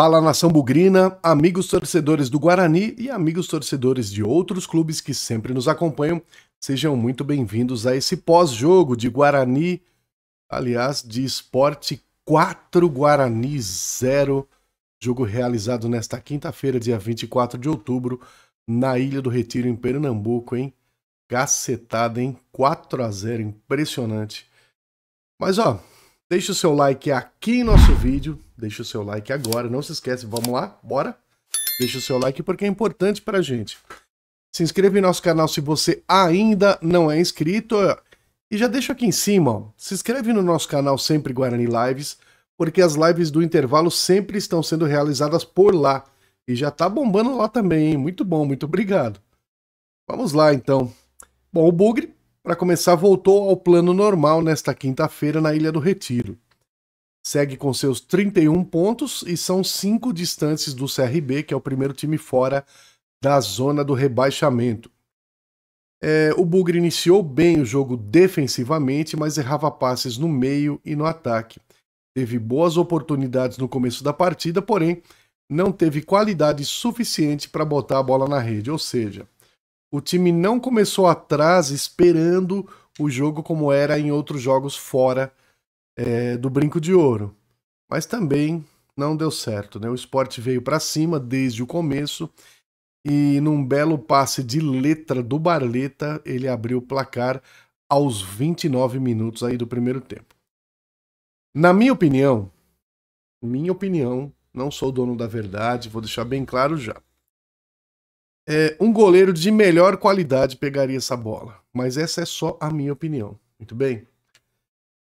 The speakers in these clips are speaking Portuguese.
Fala nação bugrina, amigos torcedores do Guarani e amigos torcedores de outros clubes que sempre nos acompanham, sejam muito bem-vindos a esse pós-jogo de Guarani, aliás, de Esporte 4 Guarani 0, jogo realizado nesta quinta-feira, dia 24 de outubro, na Ilha do Retiro, em Pernambuco, hein? Cacetada, hein? 4 a 0 impressionante. Mas ó, deixe o seu like aqui em nosso vídeo Deixa o seu like agora, não se esquece, vamos lá, bora? Deixa o seu like porque é importante pra gente. Se inscreva em nosso canal se você ainda não é inscrito. E já deixa aqui em cima, ó, se inscreve no nosso canal Sempre Guarani Lives, porque as lives do intervalo sempre estão sendo realizadas por lá. E já tá bombando lá também, hein? Muito bom, muito obrigado. Vamos lá então. Bom, o Bugre, para começar, voltou ao plano normal nesta quinta-feira na Ilha do Retiro segue com seus 31 pontos e são cinco distantes do CRB, que é o primeiro time fora da zona do rebaixamento. É, o Bugre iniciou bem o jogo defensivamente, mas errava passes no meio e no ataque. Teve boas oportunidades no começo da partida, porém não teve qualidade suficiente para botar a bola na rede, ou seja, o time não começou atrás esperando o jogo como era em outros jogos fora é, do brinco de ouro. Mas também não deu certo. Né? O esporte veio para cima desde o começo e num belo passe de letra do Barleta, ele abriu o placar aos 29 minutos aí do primeiro tempo. Na minha opinião, minha opinião, não sou dono da verdade, vou deixar bem claro já. É, um goleiro de melhor qualidade pegaria essa bola, mas essa é só a minha opinião. Muito bem?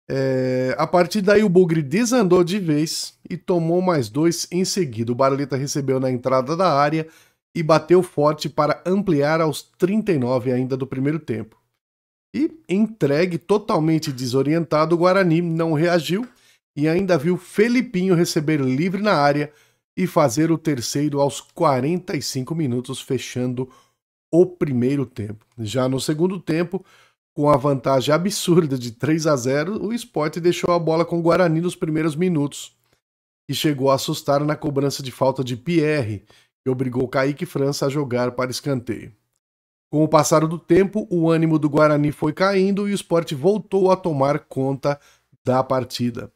É, a partir daí o Bugre desandou de vez e tomou mais dois em seguida. O Barleta recebeu na entrada da área e bateu forte para ampliar aos 39 ainda do primeiro tempo. E entregue, totalmente desorientado, o Guarani não reagiu e ainda viu Felipinho receber livre na área e fazer o terceiro aos 45 minutos, fechando o primeiro tempo. Já no segundo tempo, com a vantagem absurda de 3 a 0, o esporte deixou a bola com o Guarani nos primeiros minutos e chegou a assustar na cobrança de falta de Pierre, que obrigou Kaique França a jogar para escanteio. Com o passar do tempo, o ânimo do Guarani foi caindo e o esporte voltou a tomar conta da partida.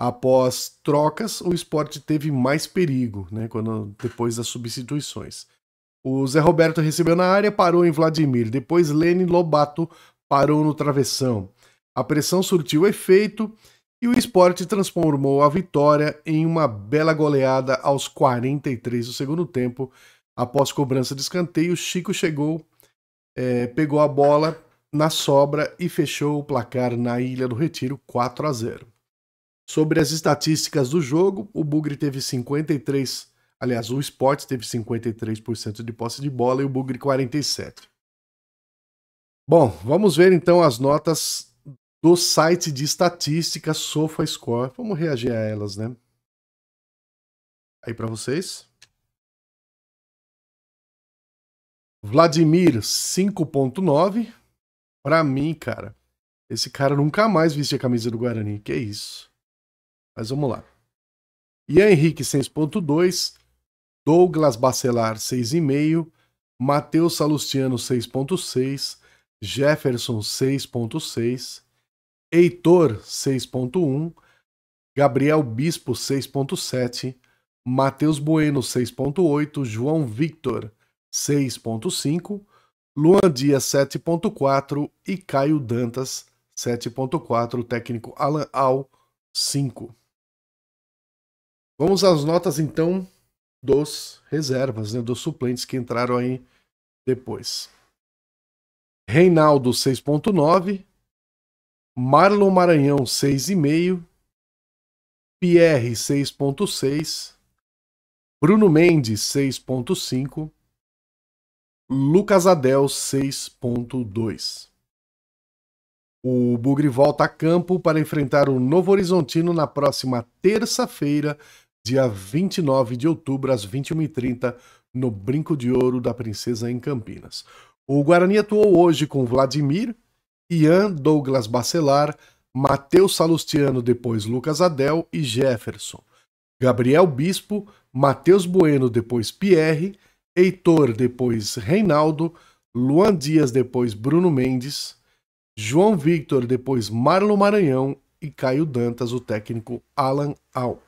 Após trocas, o esporte teve mais perigo, né, quando, depois das substituições. O Zé Roberto recebeu na área, parou em Vladimir. Depois Lene Lobato parou no travessão. A pressão surtiu efeito e o esporte transformou a vitória em uma bela goleada aos 43 do segundo tempo. Após cobrança de escanteio, Chico chegou, é, pegou a bola na sobra e fechou o placar na Ilha do Retiro 4 a 0. Sobre as estatísticas do jogo, o Bugre teve 53, aliás, o Esporte teve 53% de posse de bola e o Bugre 47. Bom, vamos ver então as notas do site de estatística SofaScore. Vamos reagir a elas, né? Aí para vocês. Vladimir 5.9. Para mim, cara, esse cara nunca mais vestia a camisa do Guarani. Que isso? Mas vamos lá. Ian Henrique 6.2, Douglas Bacelar 6,5, Matheus Salustiano 6.6, Jefferson 6.6, Heitor 6.1, Gabriel Bispo 6.7, Matheus Bueno 6.8, João Victor 6.5, Luan Dias 7.4 e Caio Dantas 7.4, técnico Alan Al 5. Vamos às notas então dos reservas, né, dos suplentes que entraram aí depois. Reinaldo 6.9, Marlon Maranhão 6,5, Pierre 6.6, Bruno Mendes 6.5, Lucas Adel 6.2. O Bugre volta a campo para enfrentar o Novo Horizontino na próxima terça-feira, dia 29 de outubro, às 21h30, no Brinco de Ouro da Princesa, em Campinas. O Guarani atuou hoje com Vladimir, Ian Douglas Bacelar, Matheus Salustiano, depois Lucas Adel e Jefferson. Gabriel Bispo, Matheus Bueno, depois Pierre, Heitor, depois Reinaldo, Luan Dias, depois Bruno Mendes, João Victor, depois Marlon Maranhão e Caio Dantas, o técnico Alan Al.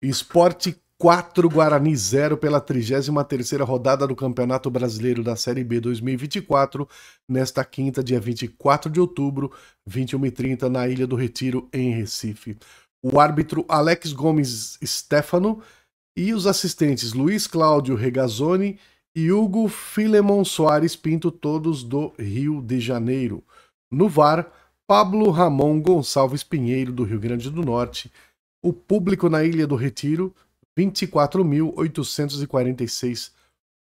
Esporte 4 Guarani 0 pela 33 rodada do Campeonato Brasileiro da Série B 2024, nesta quinta, dia 24 de outubro, 21h30, na Ilha do Retiro, em Recife. O árbitro Alex Gomes Stefano e os assistentes Luiz Cláudio Regazzoni e Hugo Filemon Soares Pinto, todos do Rio de Janeiro. No VAR, Pablo Ramon Gonçalves Pinheiro, do Rio Grande do Norte. O público na Ilha do Retiro 24.846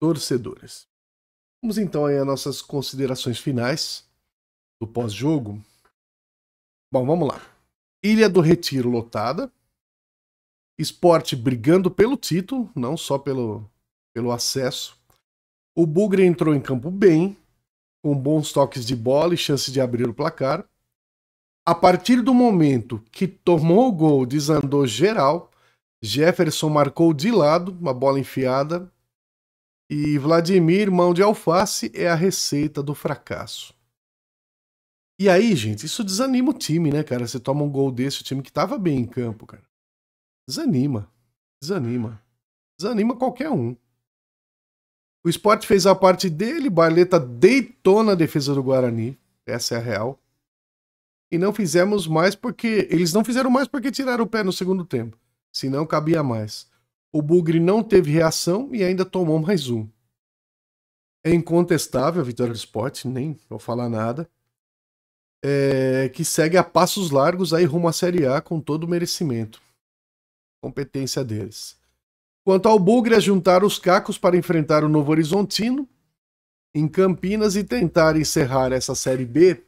torcedores. Vamos então aí às nossas considerações finais do pós-jogo. Bom, vamos lá. Ilha do Retiro lotada. Esporte brigando pelo título, não só pelo, pelo acesso. O Bugre entrou em campo bem, com bons toques de bola e chance de abrir o placar. A partir do momento que tomou o gol, desandou geral Jefferson marcou de lado, uma bola enfiada. E Vladimir, mão de alface, é a receita do fracasso. E aí, gente, isso desanima o time, né, cara? Você toma um gol desse, o time que tava bem em campo, cara. Desanima. Desanima. Desanima qualquer um. O esporte fez a parte dele, Barleta deitou na defesa do Guarani. Essa é a real. E não fizemos mais porque. Eles não fizeram mais porque tiraram o pé no segundo tempo se não cabia mais. O Bugre não teve reação e ainda tomou mais um. É incontestável a vitória do esporte, nem vou falar nada. É, que segue a passos largos aí rumo à Série A com todo o merecimento. Competência deles. Quanto ao Bugre, a é juntar os cacos para enfrentar o Novo Horizontino em Campinas e tentar encerrar essa Série B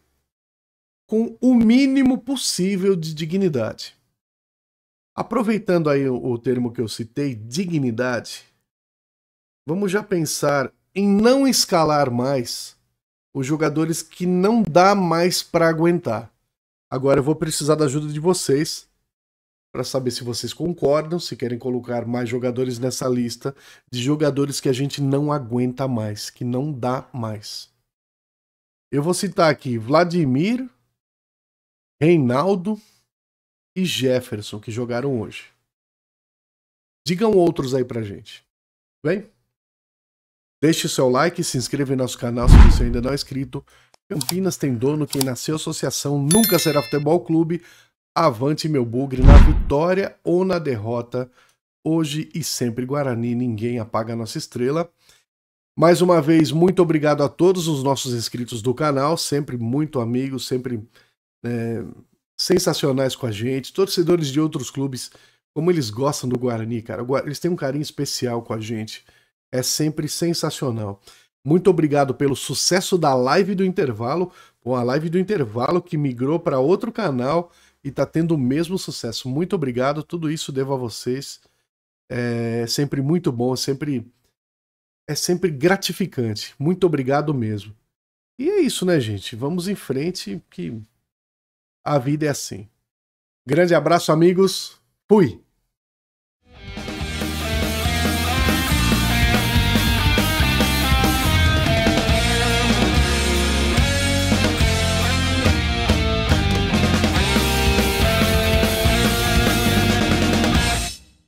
com o mínimo possível de dignidade. Aproveitando aí o, o termo que eu citei, dignidade, vamos já pensar em não escalar mais os jogadores que não dá mais para aguentar. Agora eu vou precisar da ajuda de vocês para saber se vocês concordam, se querem colocar mais jogadores nessa lista de jogadores que a gente não aguenta mais, que não dá mais. Eu vou citar aqui Vladimir, Reinaldo, e Jefferson que jogaram hoje. Digam outros aí pra gente. Bem? Deixe seu like, se inscreva em nosso canal se você ainda não é inscrito. Campinas tem dono, quem nasceu associação nunca será futebol clube. Avante meu bugre na vitória ou na derrota. Hoje e sempre Guarani, ninguém apaga a nossa estrela. Mais uma vez, muito obrigado a todos os nossos inscritos do canal, sempre muito amigos, sempre é sensacionais com a gente, torcedores de outros clubes, como eles gostam do Guarani, cara. Eles têm um carinho especial com a gente. É sempre sensacional. Muito obrigado pelo sucesso da live do intervalo, com a live do intervalo que migrou para outro canal e está tendo o mesmo sucesso. Muito obrigado, tudo isso devo a vocês. É sempre muito bom, é sempre é sempre gratificante. Muito obrigado mesmo. E é isso, né, gente? Vamos em frente que a vida é assim. Grande abraço, amigos. Fui!